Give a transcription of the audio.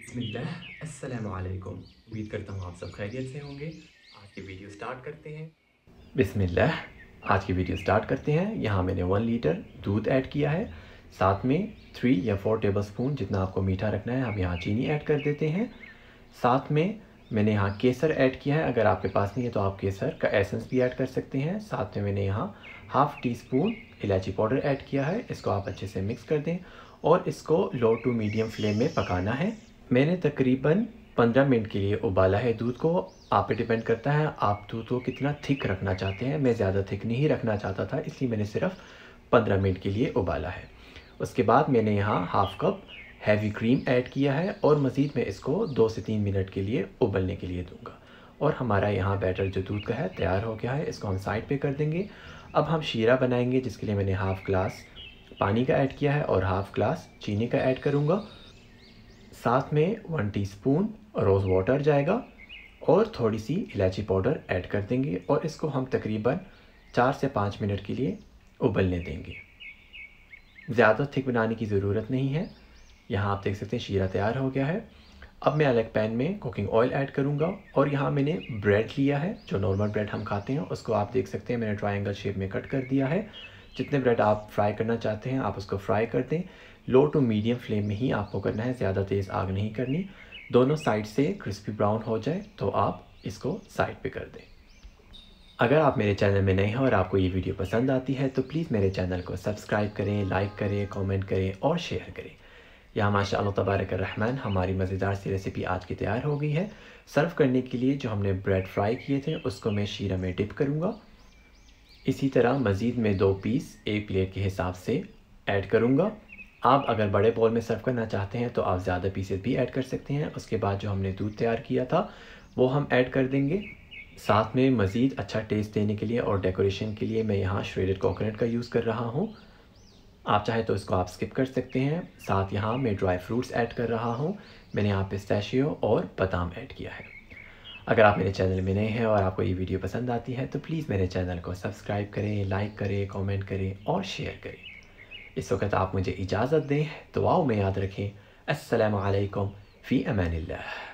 बसमिल्लाम उम्मीद करता हूँ आप सब खैरियत से होंगे आज की वीडियो स्टार्ट करते हैं बिसमिल्लाह आज की वीडियो स्टार्ट करते हैं यहाँ मैंने वन लीटर दूध ऐड किया है साथ में थ्री या फोर टेबल स्पून जितना आपको मीठा रखना है आप यहाँ चीनी ऐड कर देते हैं साथ में मैंने यहाँ केसर ऐड किया है अगर आपके पास नहीं है तो आप केसर का एसेंस भी ऐड कर सकते हैं साथ में मैंने यहाँ हाफ़ टी स्पून इलायची पाउडर ऐड किया है इसको आप अच्छे से मिक्स कर दें और इसको लो टू मीडियम फ्लेम में पकाना है मैंने तकरीबन पंद्रह मिनट के लिए उबाला है दूध को आप पे डिपेंड करता है आप दूध को कितना थिक रखना चाहते हैं मैं ज़्यादा थिक नहीं रखना चाहता था इसलिए मैंने सिर्फ पंद्रह मिनट के लिए उबाला है उसके बाद मैंने यहाँ half cup heavy cream add किया है और मज़ीद मैं इसको दो से तीन मिनट के लिए उबलने के लिए दूँगा और हमारा यहाँ बैटर जो दूध का है तैयार हो गया है इसको हम साइड पर कर देंगे अब हम शीरा बनाएंगे जिसके लिए मैंने हाफ़ ग्लास पानी का ऐड किया है और हाफ़ ग्लास चीनी का ऐड करूँगा साथ में वन टीस्पून रोज़ वाटर जाएगा और थोड़ी सी इलायची पाउडर ऐड कर देंगे और इसको हम तकरीबन चार से पाँच मिनट के लिए उबलने देंगे ज़्यादा थिक बनाने की ज़रूरत नहीं है यहाँ आप देख सकते हैं शीरा तैयार हो गया है अब मैं अलग पैन में कुकिंग ऑयल ऐड करूँगा और यहाँ मैंने ब्रेड लिया है जो नॉर्मल ब्रेड हम खाते हैं उसको आप देख सकते हैं मैंने ट्राइंगल शेप में कट कर दिया है जितने ब्रेड आप फ्राई करना चाहते हैं आप उसको फ्राई कर दें लो टू मीडियम फ्लेम में ही आपको करना है ज़्यादा तेज़ आग नहीं करनी दोनों साइड से क्रिस्पी ब्राउन हो जाए तो आप इसको साइड पे कर दें अगर आप मेरे चैनल में नए हैं और आपको ये वीडियो पसंद आती है तो प्लीज़ मेरे चैनल को सब्सक्राइब करें लाइक करें कमेंट करें और शेयर करें यह माशा तबारक रहमान हमारी मज़ेदार सी रेसिपी आज की तैयार हो गई है सर्व करने के लिए जो हमने ब्रेड फ्राई किए थे उसको मैं शीरा में डिप करूँगा इसी तरह मज़ीद में दो पीस एक प्लेट के हिसाब से ऐड करूँगा आप अगर बड़े बॉल में सर्व करना चाहते हैं तो आप ज़्यादा पीसेस भी ऐड कर सकते हैं उसके बाद जो हमने दूध तैयार किया था वो हम ऐड कर देंगे साथ में मज़ीद अच्छा टेस्ट देने के लिए और डेकोरेशन के लिए मैं यहाँ श्रेडेड कोकोनट का यूज़ कर रहा हूँ आप चाहे तो इसको आप स्किप कर सकते हैं साथ यहाँ मैं ड्राई फ्रूट्स ऐड कर रहा हूँ मैंने यहाँ पिस्ताशियो और बादाम ऐड किया है अगर आप मेरे चैनल में नए हैं और आपको ये वीडियो पसंद आती है तो प्लीज़ मेरे चैनल को सब्सक्राइब करें लाइक करें कमेंट करें और शेयर करें इस वक्त आप मुझे इजाज़त दें तो आओ में याद रखें असलकम फ़ी अमैन